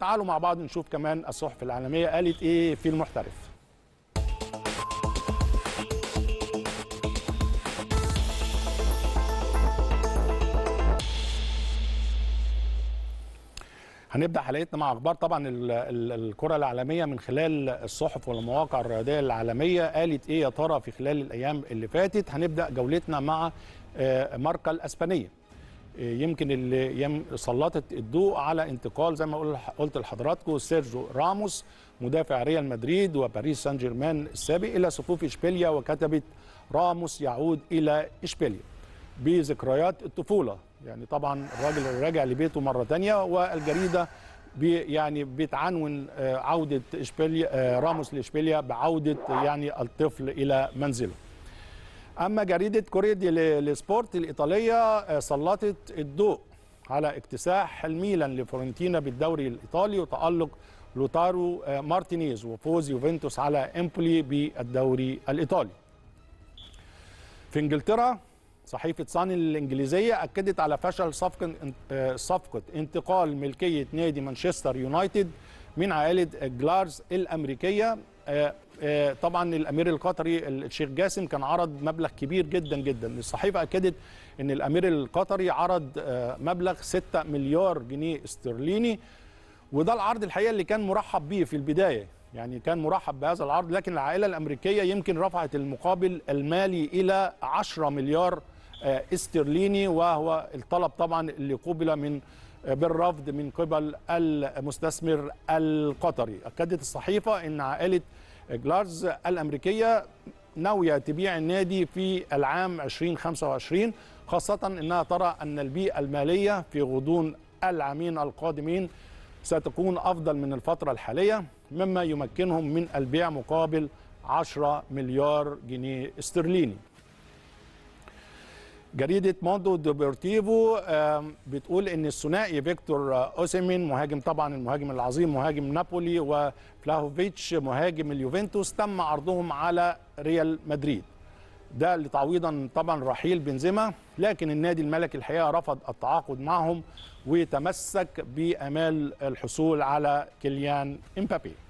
تعالوا مع بعض نشوف كمان الصحف العالمية قالت إيه في المحترف هنبدا حلقتنا مع اخبار طبعا الكره العالميه من خلال الصحف والمواقع الرياضيه العالميه قالت ايه يا ترى في خلال الايام اللي فاتت هنبدا جولتنا مع آه، ماركا الاسبانيه يمكن اللي سلطت الضوء على انتقال زي ما قلت لحضراتكم سيرجو راموس مدافع ريال مدريد وباريس سان جيرمان السابق الى صفوف اشبيليا وكتبت راموس يعود الى اشبيليا بذكريات الطفوله يعني طبعا الراجل راجع لبيته مره ثانيه والجريده بي يعني بتعنون آه، عوده اشبيليا آه، راموس لاشبيليا بعوده يعني الطفل الى منزله أما جريدة كوريا دي لسبورت الإيطالية آه، سلطت الضوء على اكتساح الميلان لفورنتينا بالدوري الإيطالي وتألق لوتارو آه، مارتينيز وفوز يوفنتوس على إمبولي بالدوري الإيطالي في إنجلترا صحيفة صان الإنجليزية أكدت على فشل صفقة آه، صفقة انتقال ملكية نادي مانشستر يونايتد من عائلة جلارز الأمريكية آه، طبعا الامير القطري الشيخ جاسم كان عرض مبلغ كبير جدا جدا الصحيفه اكدت ان الامير القطري عرض آه، مبلغ 6 مليار جنيه استرليني وده العرض الحقيقه اللي كان مرحب بيه في البدايه يعني كان مرحب بهذا العرض لكن العائله الامريكيه يمكن رفعت المقابل المالي الى 10 مليار آه، استرليني وهو الطلب طبعا اللي قبل من بالرفض من قبل المستثمر القطري اكدت الصحيفه ان عائله جلارز الامريكيه ناويه تبيع النادي في العام 2025 خاصه انها ترى ان البيئه الماليه في غضون العامين القادمين ستكون افضل من الفتره الحاليه مما يمكنهم من البيع مقابل 10 مليار جنيه استرليني جريده موندو ديبورتيفو بتقول ان الثنائي فيكتور اوسيمين مهاجم طبعا المهاجم العظيم مهاجم نابولي وفلاهوفيتش مهاجم اليوفنتوس تم عرضهم على ريال مدريد ده لتعويضا طبعا رحيل بنزيما لكن النادي الملكي الحقيقه رفض التعاقد معهم وتمسك بامال الحصول على كيليان امبابي